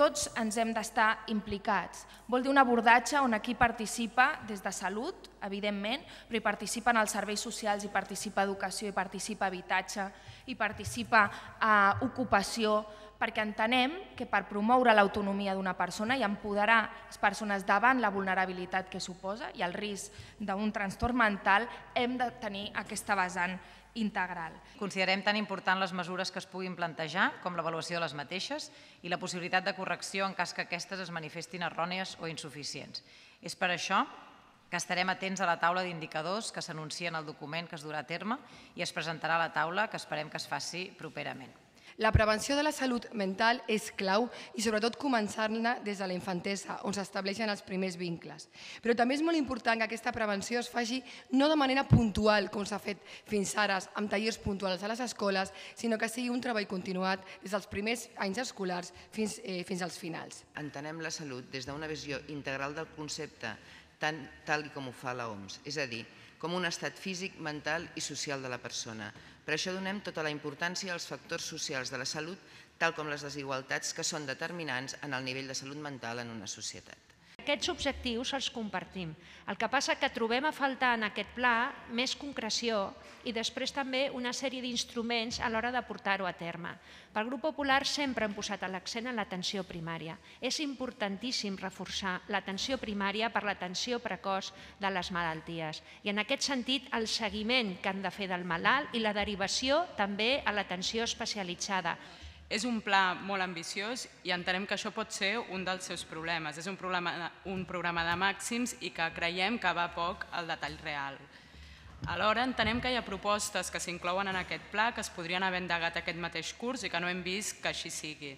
tots ens hem d'estar implicats. Vol dir un abordatge on aquí participa des de salut, evidentment, però hi participen els serveis socials, hi participa educació, hi participa habitatge, hi participa eh, ocupació, perquè entenem que per promoure l'autonomia d'una persona i empoderar les persones davant la vulnerabilitat que suposa i el risc d'un trastorn mental, hem de tenir aquesta vessant integral. Considerem tan important les mesures que es puguin plantejar com l'avaluació de les mateixes i la possibilitat de correcció en cas que aquestes es manifestin errònies o insuficients. És per això que estarem atents a la taula d'indicadors que s'anuncia en el document que es durà a terme i es presentarà a la taula que esperem que es faci properament. La prevenció de la salut mental és clau i sobretot començar-ne des de la infantesa, on s'estableixen els primers vincles. Però també és molt important que aquesta prevenció es faci no de manera puntual, com s'ha fet fins ara, amb tallers puntuals a les escoles, sinó que sigui un treball continuat des dels primers anys escolars fins, eh, fins als finals. Entenem la salut des d'una visió integral del concepte, tant, tal com ho fa l'OMS, és a dir, com un estat físic, mental i social de la persona, per això donem tota la importància als factors socials de la salut, tal com les desigualtats que són determinants en el nivell de salut mental en una societat. Aquests objectius els compartim. El que passa que trobem a faltar en aquest pla més concreció i després també una sèrie d'instruments a l'hora de portar-ho a terme. Pel grup popular sempre hem posat l'accent en l'atenció primària. És importantíssim reforçar l'atenció primària per l'atenció precoç de les malalties. I en aquest sentit, el seguiment que han de fer del malalt i la derivació també a l'atenció especialitzada. És un pla molt ambiciós i entenem que això pot ser un dels seus problemes. És un programa, un programa de màxims i que creiem que va poc al detall real. Alhora, entenem que hi ha propostes que s'inclouen en aquest pla que es podrien haver endegat aquest mateix curs i que no hem vist que així sigui.